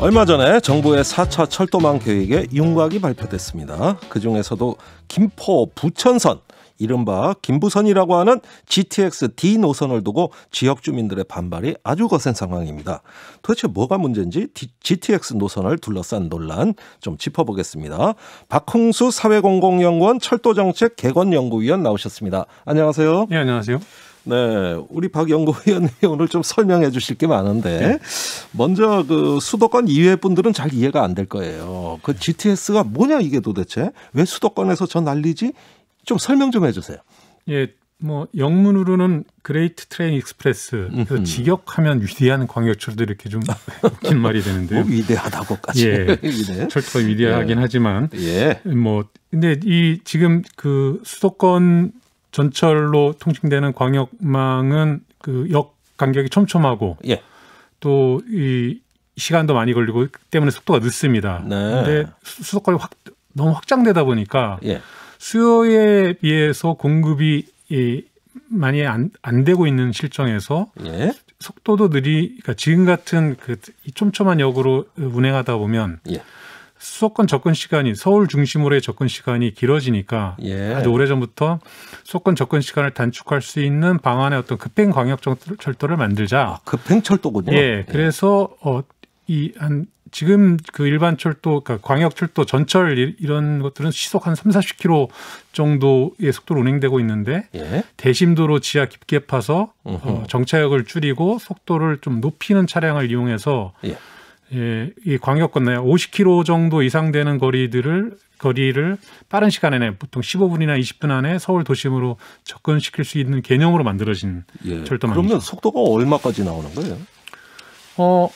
얼마 전에 정부의 4차 철도망 계획의 윤곽이 발표됐습니다. 그중에서도 김포 부천선 이른바 김부선이라고 하는 GTX D 노선을 두고 지역 주민들의 반발이 아주 거센 상황입니다. 도대체 뭐가 문제인지 GTX 노선을 둘러싼 논란 좀 짚어보겠습니다. 박홍수 사회공공연구원 철도정책 개건연구위원 나오셨습니다. 안녕하세요. 네, 안녕하세요. 네, 우리 박 연구위원회 오늘 좀 설명해 주실 게 많은데 네. 먼저 그 수도권 이외 분들은 잘 이해가 안 될 거예요. 그 GTS가 뭐냐 이게 도대체 왜 수도권에서 전 난리지? 좀 설명 좀 해주세요. 예, 뭐 영문으로는 그레이트 트레인 익스프레스 그래서 직역하면 위대한 광역철도 이렇게 좀 긴 말이 되는데요. 뭐 위대하다고까지. 예, 네. 철도가 위대하긴 예. 하지만 예. 뭐 근데 이 지금 그 수도권 전철로 통칭되는 광역망은 그 역 간격이 촘촘하고 예. 또이 시간도 많이 걸리고 때문에 속도가 늦습니다. 네. 근데 수도권이 확 너무 확장되다 보니까 예. 수요에 비해서 공급이 이 많이 안, 안 되고 있는 실정에서 예. 속도도 느리, 그러니까 지금 같은 그 촘촘한 역으로 운행하다 보면 예. 수도권 접근 시간이 서울 중심으로의 접근 시간이 길어지니까 예. 아주 오래전부터 수도권 접근 시간을 단축할 수 있는 방안의 어떤 급행 광역 철도를 만들자. 아, 급행 철도군요. 예. 그래서 어이한 지금 그 일반 철도 그러니까 광역 철도 전철 이런 것들은 시속 한 3, 40km 정도의 속도로 운행되고 있는데 예. 대심도로 지하 깊게 파서 어, 정차역을 줄이고 속도를 좀 높이는 차량을 이용해서 예. 예, 이 광역권 내 50km 정도 이상 되는 거리들을 거리를 빠른 시간에 내 보통 15분이나 20분 안에 서울 도심으로 접근시킬 수 있는 개념으로 만들어진 예, 철도망. 그러면 속도가 얼마까지 나오는 거예요? 어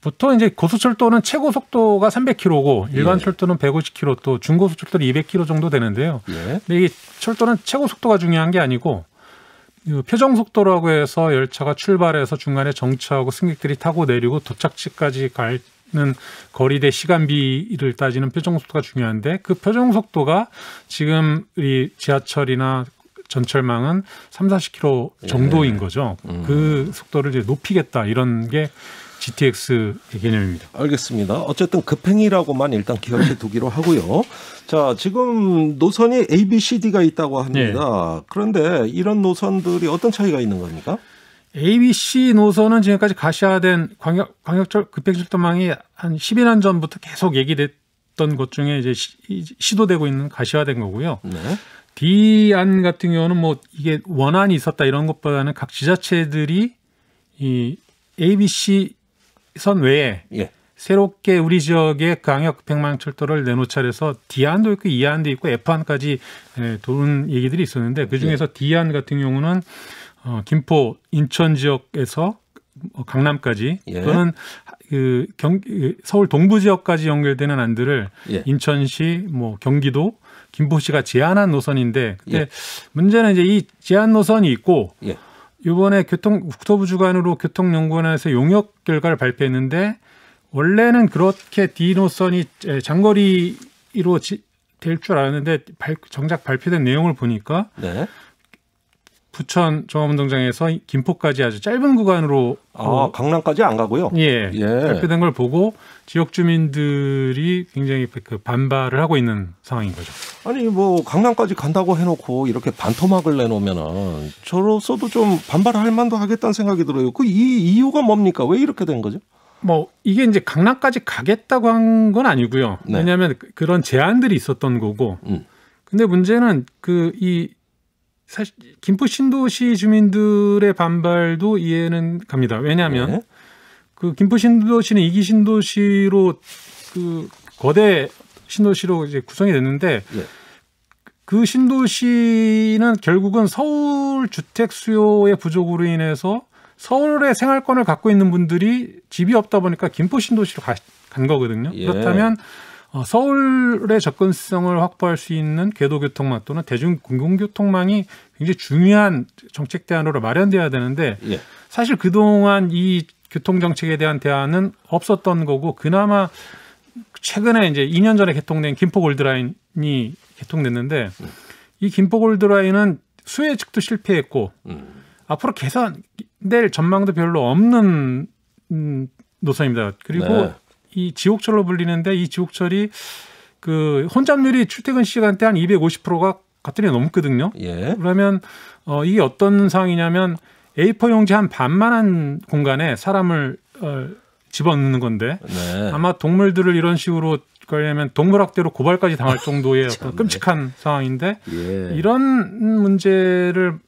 보통 이제 고속철도는 최고 속도가 300km고 일반 예. 철도는 150km 또 중고속철도는 200km 정도 되는데요. 예. 근데 이 철도는 최고 속도가 중요한 게 아니고 표정 속도라고 해서 열차가 출발해서 중간에 정차하고 승객들이 타고 내리고 도착지까지 가는 거리 대 시간비를 따지는 표정 속도가 중요한데 그 표정 속도가 지금 이 지하철이나 전철망은 3, 40km 정도인 네. 거죠. 음. 그 속도를 이제 높이겠다 이런 게 GTX 개념입니다. 알겠습니다. 어쨌든 급행이라고만 일단 기억해 두기로 하고요. 자, 지금 노선이 A, B, C, D가 있다고 합니다. 네. 그런데 이런 노선들이 어떤 차이가 있는 겁니까? A, B, C 노선은 지금까지 가시화된 광역, 광역철 급행철도망이 한 10년 전부터 계속 얘기됐던 것 중에 이제 시, 도되고 있는 가시화된 거고요. 네. D안 같은 경우는 뭐 이게 원안이 있었다 이런 것보다는 각 지자체들이 이 A, B, C 선 외에 예. 새롭게 우리 지역의 강역 백만 철도를 내놓자래서 디안도 있고 이안도 있고 F안까지 예, 도는 얘기들이 있었는데 그 중에서 예. 디안 같은 경우는 어, 김포 인천 지역에서 뭐 강남까지 예. 또는 그 경, 그 서울 동부 지역까지 연결되는 안들을 예. 인천시 뭐 경기도 김포시가 제안한 노선인데 근데 예. 문제는 이제 이제안 노선이 있고 예. 이번에 교통 국토부 주관으로 교통연구원에서 용역 결과를 발표했는데 원래는 그렇게 디노선이 장거리로 될 줄 알았는데 정작 발표된 내용을 보니까 네. 부천 종합운동장에서 김포까지 아주 짧은 구간으로 아 어, 강남까지 안 가고요. 예, 예. 발표된 걸 보고 지역 주민들이 굉장히 그 반발을 하고 있는 상황인 거죠. 아니 뭐 강남까지 간다고 해놓고 이렇게 반토막을 내놓으면은 저로서도 좀 반발할 만도 하겠다는 생각이 들어요. 그 이 이유가 뭡니까? 왜 이렇게 된 거죠? 뭐 이게 이제 강남까지 가겠다고 한 건 아니고요. 네. 왜냐하면 그, 그런 제안들이 있었던 거고. 음. 근데 문제는 그이 사실 김포 신도시 주민들의 반발도 이해는 갑니다. 왜냐하면 네. 그 김포 신도시는 이기 신도시로 그 거대 신도시로 이제 구성이 됐는데 네. 그 신도시는 결국은 서울 주택 수요의 부족으로 인해서 서울의 생활권을 갖고 있는 분들이 집이 없다 보니까 김포 신도시로 가, 간 거거든요. 예. 그렇다면 어, 서울의 접근성을 확보할 수 있는 궤도교통망 또는 대중공공교통망이 굉장히 중요한 정책 대안으로 마련돼야 되는데 예. 사실 그동안 이 교통정책에 대한 대안은 없었던 거고 그나마 최근에 이제 2년 전에 개통된 김포 골드라인이 개통됐는데 이 김포 골드라인은 수혜 측도 실패했고 음. 앞으로 개선될 전망도 별로 없는 음, 노선입니다. 그리고 네. 이 지옥철로 불리는데 이 지옥철이 그 혼잡률이 출퇴근 시간대 한 250%가 갑자기 넘거든요. 예. 그러면 어 이게 어떤 상황이냐면 A4 용지 한 반만한 공간에 사람을 어, 집어넣는 건데 네. 아마 동물들을 이런 식으로 그러면 동물학대로 고발까지 당할 정도의 끔찍한 상황인데 예. 이런 문제를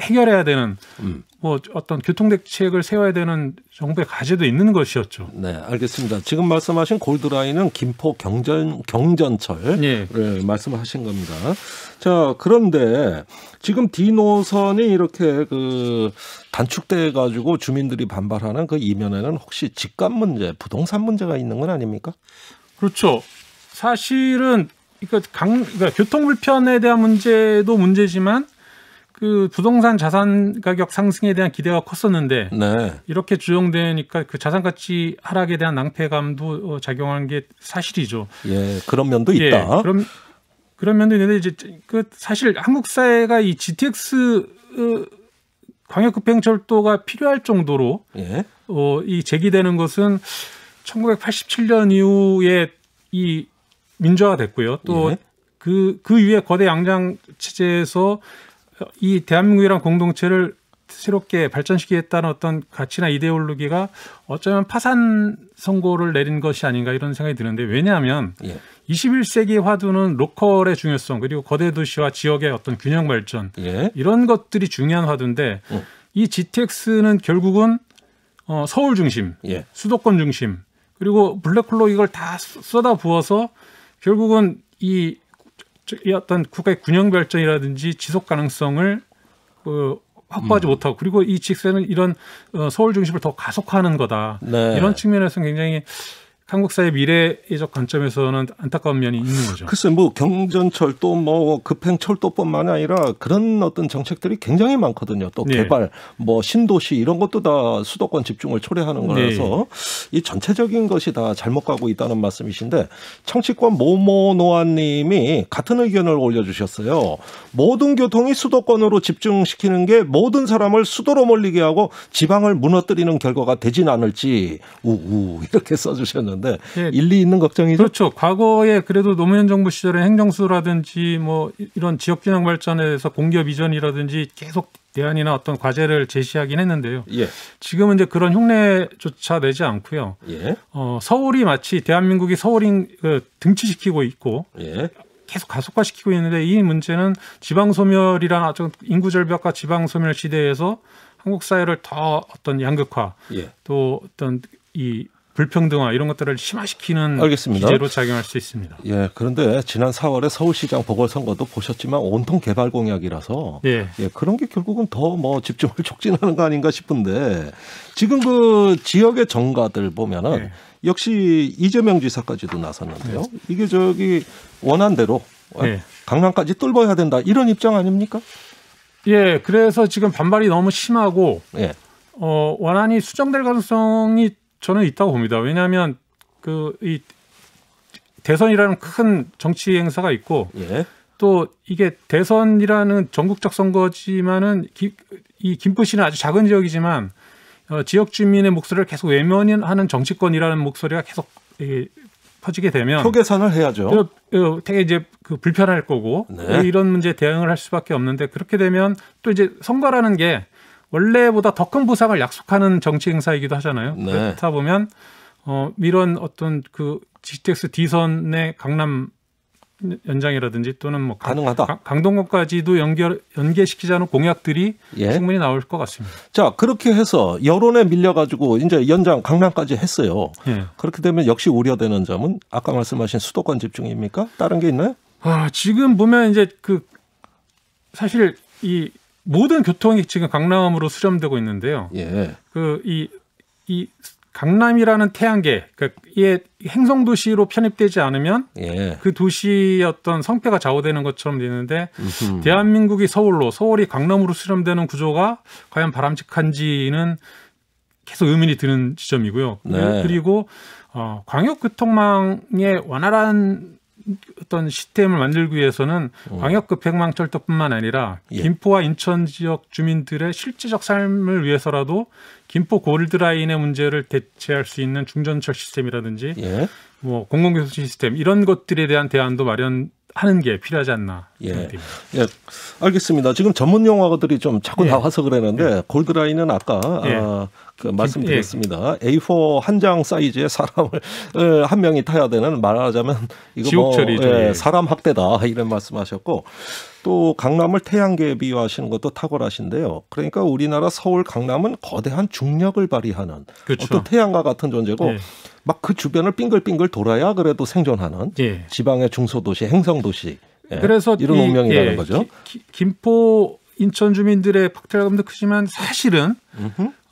해결해야 되는 음. 뭐 어떤 교통 대책을 세워야 되는 정부의 과제도 있는 것이었죠. 네, 알겠습니다. 지금 말씀하신 골드라인은 김포 경전 경전철을 네. 말씀하신 겁니다. 자, 그런데 지금 D 노선이 이렇게 그 단축돼 가지고 주민들이 반발하는 그 이면에는 혹시 집값 문제, 부동산 문제가 있는 건 아닙니까? 그렇죠. 사실은 그러니까 강 그러니까 교통 불편에 대한 문제도 문제지만 그 부동산 자산 가격 상승에 대한 기대가 컸었는데 네. 이렇게 조정되니까 그 자산 가치 하락에 대한 낭패감도 어, 작용한 게 사실이죠. 예, 그런 면도 있다. 예, 그럼 그런 면도 있는데 이제 그 사실 한국 사회가 이 GTX 어, 광역급행철도가 필요할 정도로 예. 어, 이 제기되는 것은 1987년 이후에 이 민주화가 됐고요. 또 그그 예. 그 위에 그 거대 양장 체제에서 이 대한민국이란 공동체를 새롭게 발전시키겠다는 어떤 가치나 이데올로기가 어쩌면 파산 선고를 내린 것이 아닌가 이런 생각이 드는데 왜냐하면 예. 21세기 화두는 로컬의 중요성 그리고 거대 도시와 지역의 어떤 균형 발전 예. 이런 것들이 중요한 화두인데 음. 이 GTX는 결국은 어, 서울 중심, 예. 수도권 중심 그리고 블랙홀로 이걸 다 쏟아 부어서 결국은 이이 어떤 국가의 균형 발전이라든지 지속 가능성을 그 확보하지 음. 못하고 그리고 이 직세는 이런 어, 서울 중심을 더 가속화하는 거다 네. 이런 측면에서 굉장히 한국 사회 미래적 관점에서는 안타까운 면이 있는 거죠. 글쎄, 뭐 경전철도 뭐 급행철도뿐만 아니라 그런 어떤 정책들이 굉장히 많거든요. 또 네. 개발, 뭐 신도시 이런 것도 다 수도권 집중을 초래하는 네. 거라서 네. 이 전체적인 것이 다 잘못 가고 있다는 말씀이신데 청취권 모모노아님이 같은 의견을 올려주셨어요. 모든 교통이 수도권으로 집중시키는 게 모든 사람을 수도로 몰리게 하고 지방을 무너뜨리는 결과가 되진 않을지 우우 이렇게 써주셨는데. 건데 예. 일리 있는 걱정이죠. 그렇죠. 과거에 그래도 노무현 정부 시절에 행정수라든지 뭐 이런 지역균형 발전에 서 공기업 이전이라든지 계속 대안이나 어떤 과제를 제시하긴 했는데요. 예. 지금은 이제 그런 흉내조차 내지 않고요. 예. 어, 서울이 마치 대한민국이 서울인 그, 등치시키고 있고 예. 계속 가속화시키고 있는데 이 문제는 지방 소멸이라는 아주 인구 절벽과 지방 소멸 시대에서 한국 사회를 더 어떤 양극화 예. 또 어떤 이 불평등화 이런 것들을 심화시키는 알겠습니다. 기제로 작용할 수 있습니다. 예, 그런데 지난 4월에 서울시장 보궐선거도 보셨지만 온통 개발 공약이라서 예, 예 그런 게 결국은 더 뭐 집중을 촉진하는 거 아닌가 싶은데 지금 그 지역의 정가들 보면은 예. 역시 이재명 지사까지도 나섰는데요. 예. 이게 저기 원한대로 어, 예. 강남까지 뚫어야 된다 이런 입장 아닙니까? 예, 그래서 지금 반발이 너무 심하고 예. 어, 원안이 수정될 가능성이 저는 있다고 봅니다. 왜냐하면 그 이 대선이라는 큰 정치 행사가 있고 예. 또 이게 대선이라는 전국적 선거지만은 기, 이 김포시는 아주 작은 지역이지만 어, 지역 주민의 목소리를 계속 외면하는 정치권이라는 목소리가 계속 이, 퍼지게 되면 표계산을 해야죠. 어, 되게 이제 그 불편할 거고 네. 이런 문제 에 대응을 할 수밖에 없는데 그렇게 되면 또 이제 선거라는 게 원래보다 더 큰부상을 약속하는 정치 행사이기도 하잖아요. 네. 그렇다 보면 어 이런 어떤 그 GTX D선의 강남 연장이라든지 또는 뭐 가능하다. 강, 강동권까지도 연결 연계시키자는 공약들이 예. 충분히 나올 것 같습니다. 자 그렇게 해서 여론에 밀려가지고 이제 연장 강남까지 했어요. 예. 그렇게 되면 역시 우려되는 점은 아까 말씀하신 수도권 집중입니까? 다른 게 있나요? 아 지금 보면 이제 그 사실 이 모든 교통이 지금 강남으로 수렴되고 있는데요. 예. 그이이 이 강남이라는 태양계, 그이 까 행성 도시로 편입되지 않으면 예. 그 도시의 어떤 성패가 좌우되는 것처럼 되는데 으흠. 대한민국이 서울로, 서울이 강남으로 수렴되는 구조가 과연 바람직한지는 계속 의문이 드는 지점이고요. 네. 그리고 어, 광역 교통망의 원활한 어떤 시스템을 만들기 위해서는 음. 광역급 백망철도뿐만 아니라 예. 김포와 인천 지역 주민들의 실질적 삶을 위해서라도 김포 골드라인의 문제를 대체할 수 있는 중전철 시스템이라든지 예. 뭐 공공교통 시스템 이런 것들에 대한 대안도 마련 하는 게 필요하지 않나 예. 예. 알겠습니다. 지금 전문 용어들이 좀 자꾸 예. 나와서 그러는데 예. 골드라인은 아까 아, 예. 그 말씀드렸습니다. 예. A4 한 장 사이즈의 사람을 에, 한 명이 타야 되는 말하자면 이거 뭐, 지옥철이죠. 뭐, 사람 학대다 이런 말씀하셨고 또 강남을 태양계에 비유하시는 것도 탁월하신데요. 그러니까 우리나라 서울 강남은 거대한 중력을 발휘하는 그렇죠. 어떤 태양과 같은 존재고 막그 주변을 빙글빙글 돌아야 그래도 생존하는 예. 지방의 중소도시, 행성도시. 예. 그래서 이런 이, 운명이라는 예. 거죠. 기, 김포 인천 주민들의 폭탄감도 크지만 사실은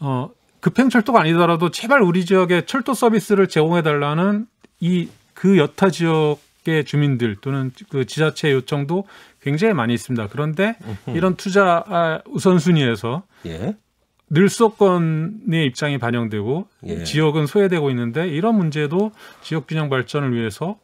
어, 급행철도가 아니더라도 제발 우리 지역에 철도 서비스를 제공해 달라는 이 그 여타 지역의 주민들 또는 그 지자체 요청도 굉장히 많이 있습니다. 그런데 음흠. 이런 투자 아, 우선순위에서 예. 늘 수도권의 입장이 반영되고 예. 지역은 소외되고 있는데 이런 문제도 지역 균형 발전을 위해서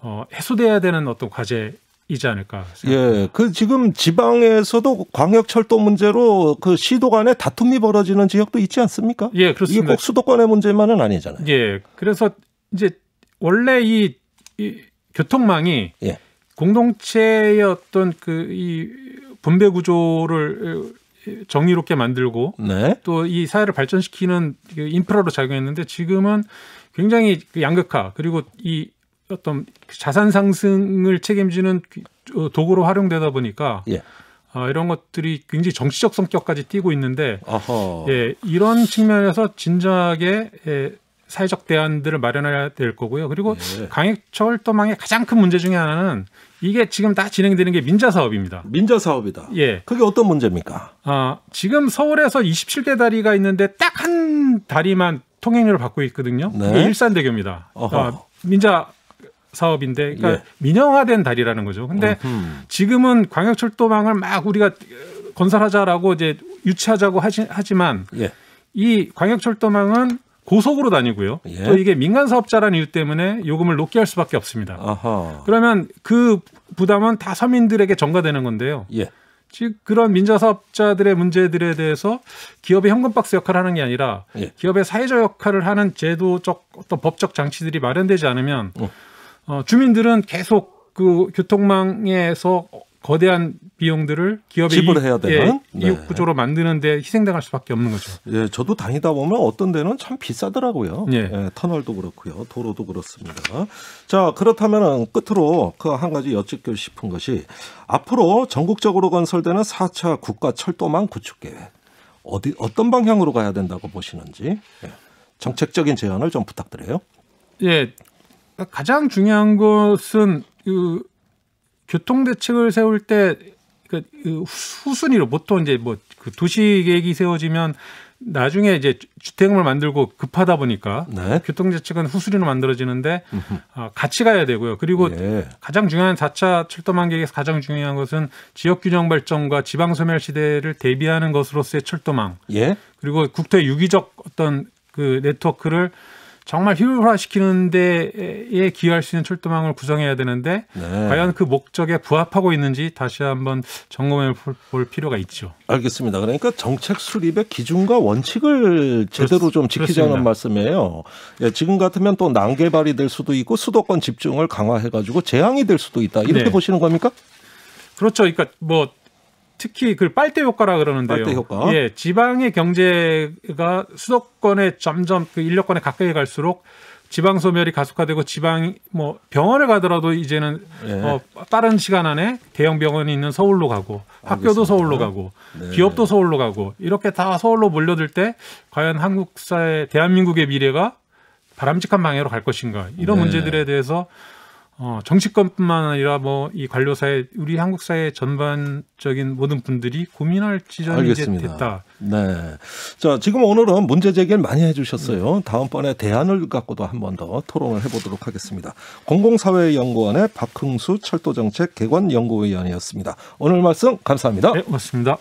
어, 해소돼야 되는 어떤 과제 이지 않을까. 생각합니다. 예, 그 지금 지방에서도 광역철도 문제로 그 시도 간에 다툼이 벌어지는 지역도 있지 않습니까? 예, 그렇습니다. 이게 꼭 수도권의 문제만은 아니잖아요. 예, 그래서 이제 원래 이, 이 교통망이 예. 공동체의 어떤 그 이 분배 구조를 정의롭게 만들고 네. 또이 사회를 발전시키는 그 인프라로 작용했는데 지금은 굉장히 그 양극화 그리고 이 어떤 자산 상승을 책임지는 어, 도구로 활용되다 보니까 예. 어, 이런 것들이 굉장히 정치적 성격까지 띄고 있는데 어허. 예, 이런 측면에서 진작에 예, 사회적 대안들을 마련해야 될 거고요. 그리고 예. 강익철도망의 가장 큰 문제 중에 하나는 이게 지금 다 진행되는 게 민자 사업입니다. 민자 사업이다. 예. 그게 어떤 문제입니까? 아, 지금 서울에서 27개 다리가 있는데 딱 한 다리만 통행료를 받고 있거든요. 네. 일산대교입니다. 어허. 아, 민자 사업인데 그러니까 예. 민영화된 다리라는 거죠. 근데 어흠. 지금은 광역철도망을 막 우리가 건설하자라고 이제 유치하자고 하지, 하지만 예. 이 광역철도망은 고속으로 다니고요. 예. 또 이게 민간 사업자라는 이유 때문에 요금을 높게 할 수밖에 없습니다. 아하. 그러면 그 부담은 다 서민들에게 전가되는 건데요. 예. 즉 그런 민자 사업자들의 문제들에 대해서 기업의 현금 박스 역할을 하는 게 아니라 예. 기업의 사회적 역할을 하는 제도적 어떤 법적 장치들이 마련되지 않으면 어. 어, 주민들은 계속 그 교통망에서 거대한 비용들을 기업이 지불해야 되는 예, 네. 이익 구조로 만드는데 희생당할 수밖에 없는 거죠. 예, 저도 다니다 보면 어떤 데는 참 비싸더라고요. 예. 예 터널도 그렇고요, 도로도 그렇습니다. 자, 그렇다면 끝으로 그 한 가지 여쭙고 싶은 것이 앞으로 전국적으로 건설되는 4차 국가 철도망 구축 계획 어디 어떤 방향으로 가야 된다고 보시는지 예, 정책적인 제안을 좀 부탁드려요. 예, 가장 중요한 것은 그 교통 대책을 세울 때그 그 후순위로 보통 이제 뭐그 도시 계획이 세워지면 나중에 이제 주택을 만들고 급하다 보니까 네. 교통 대책은 후순위로 만들어지는데 어, 같이 가야 되고요. 그리고 예. 가장 중요한 4차 철도망 계획에서 가장 중요한 것은 지역 균형 발전과 지방 소멸 시대를 대비하는 것으로서의 철도망. 예. 그리고 국토의 유기적 어떤 그 네트워크를 정말 휘발화시키는 데에 기여할 수 있는 철도망을 구성해야 되는데 네. 과연 그 목적에 부합하고 있는지 다시 한번 점검해 볼 필요가 있죠. 알겠습니다. 그러니까 정책 수립의 기준과 원칙을 제대로 좀 지키자는 그렇습니다. 말씀이에요. 예, 지금 같으면 또 난개발이 될 수도 있고 수도권 집중을 강화해가지고 재앙이 될 수도 있다. 이렇게 네. 보시는 겁니까? 그렇죠. 그러니까 뭐 특히 그 빨대 효과라 그러는데요. 빨대 효과. 예, 지방의 경제가 수도권에 점점 그 인력권에 가까이 갈수록 지방 소멸이 가속화되고 지방 뭐 병원에 가더라도 이제는 네. 어, 다른 시간 안에 대형 병원이 있는 서울로 가고 학교도 알겠습니다. 서울로 가고 네. 기업도 서울로 가고 이렇게 다 서울로 몰려들 때 과연 한국 사회 대한민국의 미래가 바람직한 방향으로 갈 것인가 이런 네. 문제들에 대해서 어, 정치권뿐만 아니라 뭐 이 관료사회 우리 한국 사회 전반적인 모든 분들이 고민할 지점이 됐다. 네. 자 지금 오늘은 문제 제기를 많이 해주셨어요. 네. 다음번에 대안을 갖고도 한 번 더 토론을 해보도록 하겠습니다. 공공사회연구원의 박흥수 철도정책 개관 연구위원이었습니다. 오늘 말씀 감사합니다. 네, 고맙습니다.